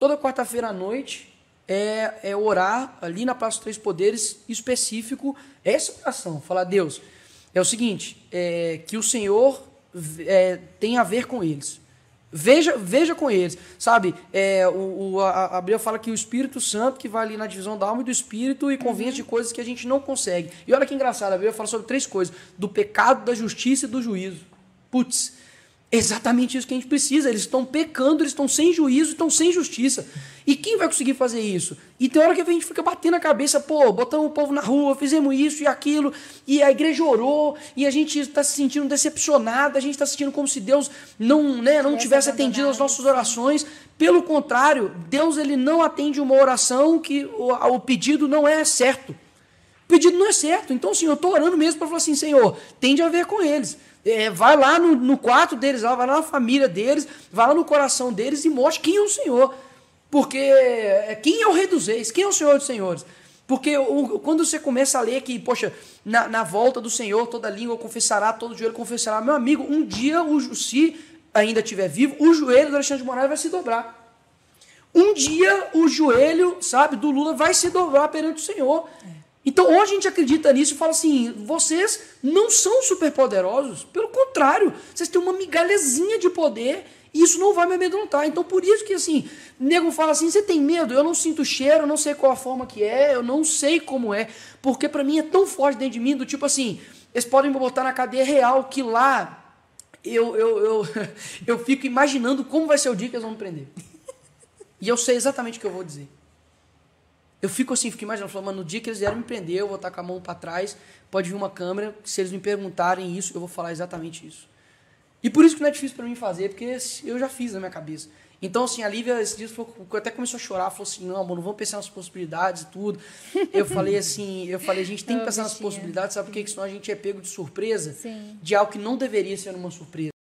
Toda quarta-feira à noite é, é, orar ali na Praça dos Três Poderes específico essa oração. Falar, a Deus, é o seguinte, é, que o Senhor é, tem a ver com eles. Veja, veja com eles, sabe? É, o, o, a, a fala que o Espírito Santo que vai ali na divisão da alma e do Espírito e convence de coisas que a gente não consegue. E olha que engraçado, a Bíblia fala sobre três coisas: do pecado, da justiça e do juízo. Putz, Exatamente isso que a gente precisa. Eles estão pecando, eles estão sem juízo, estão sem justiça. E quem vai conseguir fazer isso? E tem hora que a gente fica batendo a cabeça, pô, botamos o povo na rua, fizemos isso e aquilo, e a igreja orou, e a gente está se sentindo decepcionado, a gente está se sentindo como se Deus não, né, não tivesse atendido as nossas orações. Pelo contrário, Deus ele não atende uma oração que o, o pedido não é certo pedido não é certo. Então, sim, eu estou orando mesmo para falar assim, Senhor, tem de haver com eles. É, vai lá no, no quarto deles, vai lá na família deles, vai lá no coração deles e mostre quem é o Senhor. Porque é, quem é o rei dos reis? Quem é o Senhor dos senhores? Porque quando você começa a ler que, poxa, na, na volta do Senhor, toda língua confessará, todo joelho confessará. Meu amigo, um dia, o, se ainda estiver vivo, o joelho do Alexandre de Moraes vai se dobrar. Um dia o joelho, sabe, do Lula vai se dobrar perante o Senhor. É. Então hoje a gente acredita nisso e fala assim: vocês não são superpoderosos, pelo contrário, vocês têm uma migalhazinha de poder e isso não vai me amedrontar. Então por isso que assim, nego fala assim: você tem medo? Eu não sinto cheiro, eu não sei qual a forma que é, eu não sei como é, porque para mim é tão forte dentro de mim do tipo assim, eles podem me botar na cadeia real que lá eu eu, eu, eu fico imaginando como vai ser o dia que eles vão me prender. E eu sei exatamente o que eu vou dizer. Eu fico assim, fico imaginando, falou: mano, no dia que eles vieram me prender, eu vou estar com a mão para trás, pode vir uma câmera, se eles me perguntarem isso, eu vou falar exatamente isso. E por isso que não é difícil para mim fazer, porque eu já fiz na minha cabeça. Então, assim, a Lívia, esse dia, falou, até começou a chorar, falou assim, não, mano, vamos pensar nas possibilidades e tudo. Eu falei assim, eu falei, a gente tem que pensar nas possibilidades, sabe por quê? Porque senão a gente é pego de surpresa Sim. de algo que não deveria ser uma surpresa.